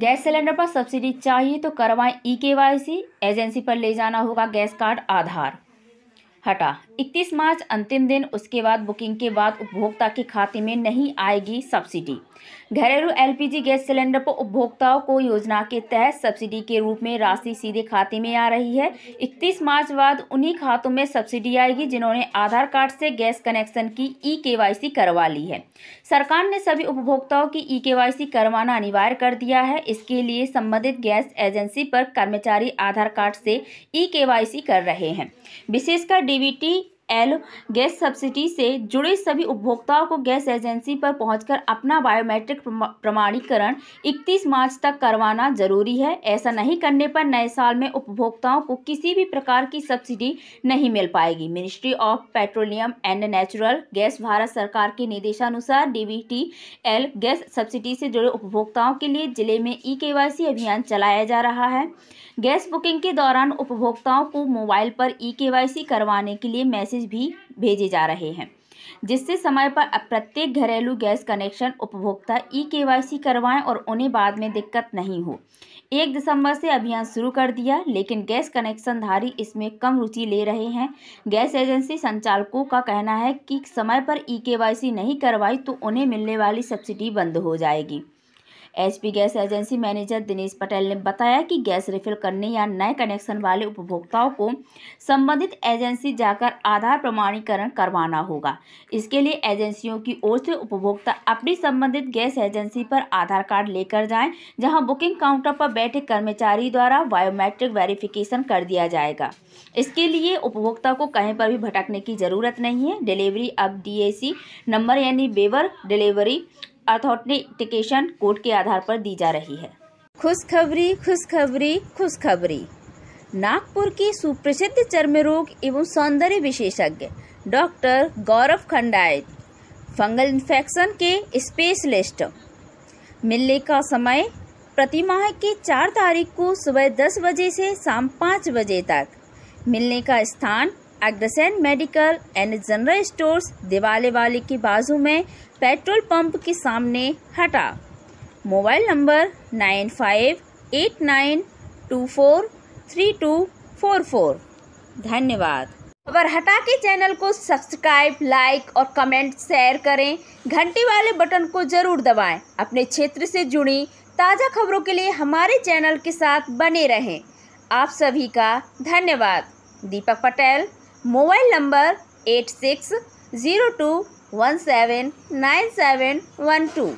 gas cylinder पर subsidy चाहिए तो करवाएं ई के वाई सी एजेंसी पर ले जाना होगा गैस कार्ड आधार हटा 31 मार्च अंतिम दिन उसके बाद बुकिंग के बाद उपभोक्ता के खाते में नहीं आएगी सब्सिडी घरेलू एलपीजी गैस सिलेंडर पर उपभोक्ताओं को योजना के तहत सब्सिडी के रूप में राशि सीधे खाते में आ रही है 31 मार्च बाद उन्हीं खातों में सब्सिडी आएगी जिन्होंने आधार कार्ड से गैस कनेक्शन की ई के करवा ली है सरकार ने सभी उपभोक्ताओं की ई के करवाना अनिवार्य कर दिया है इसके लिए संबंधित गैस एजेंसी पर कर्मचारी आधार कार्ड से ई के कर रहे हैं विशेषकर activity एल गैस सब्सिडी से जुड़े सभी उपभोक्ताओं को गैस एजेंसी पर पहुंचकर अपना बायोमेट्रिक प्रमाणीकरण 31 मार्च तक करवाना जरूरी है ऐसा नहीं करने पर नए साल में उपभोक्ताओं को किसी भी प्रकार की सब्सिडी नहीं मिल पाएगी ministry of petroleum and natural gas Bharat सरकार के निर्देशानुसार डी एल गैस सब्सिडी से जुड़े उपभोक्ताओं के लिए जिले में ई के अभियान चलाया जा रहा है गैस बुकिंग के दौरान उपभोक्ताओं को मोबाइल पर ई के करवाने के लिए मैसेज मैसेज भी भेजे जा रहे हैं जिससे समय पर प्रत्येक घरेलू गैस कनेक्शन उपभोक्ता ई के करवाएं और उन्हें बाद में दिक्कत नहीं हो एक दिसंबर से अभियान शुरू कर दिया लेकिन गैस कनेक्शनधारी इसमें कम रुचि ले रहे हैं गैस एजेंसी संचालकों का कहना है कि समय पर ई के नहीं करवाई तो उन्हें मिलने वाली सब्सिडी बंद हो जाएगी HP gas agency manager Dinesh Patel ने बताया कि गैस रिफिल करने या नए कनेक्शन वाले उपभोक्ताओं को संबंधित एजेंसी जाकर आधार प्रमाणीकरण करवाना होगा इसके लिए एजेंसियों की ओर से उपभोक्ता अपनी संबंधित गैस एजेंसी पर आधार कार्ड लेकर जाएं जहां बुकिंग काउंटर पर बैठे कर्मचारी द्वारा बायोमेट्रिक वेरिफिकेशन कर दिया जाएगा इसके लिए उपभोक्ता को कहीं पर भी भटकने की ज़रूरत नहीं है डिलीवरी अब डी नंबर यानी बेवर डिलीवरी अथॉन्टिकेशन कोड के आधार पर दी जा रही है खुशखबरी खुशखबरी खुशखबरी नागपुर की सुप्रसिद्ध चर्म रोग एवं सौंदर्य विशेषज्ञ doctor Gaurav Khandayat fungal infection के स्पेशलिस्ट मिलने का समय प्रतिमाह की चार तारीख को सुबह दस बजे से शाम पाँच बजे तक मिलने का स्थान Agrasen medical and general stores दिवाले वाले के बाजू में पेट्रोल पंप के सामने Hata mobile number nine five eight nine two four three two four four धन्यवाद खबर हटा के चैनल को सब्सक्राइब लाइक और कमेंट शेयर करें घंटी वाले बटन को जरूर दबाएं अपने क्षेत्र से जुड़ी ताज़ा खबरों के लिए हमारे चैनल के साथ बने रहें आप सभी का धन्यवाद Deepak Patel mobile number eight six zero two one seven nine seven one to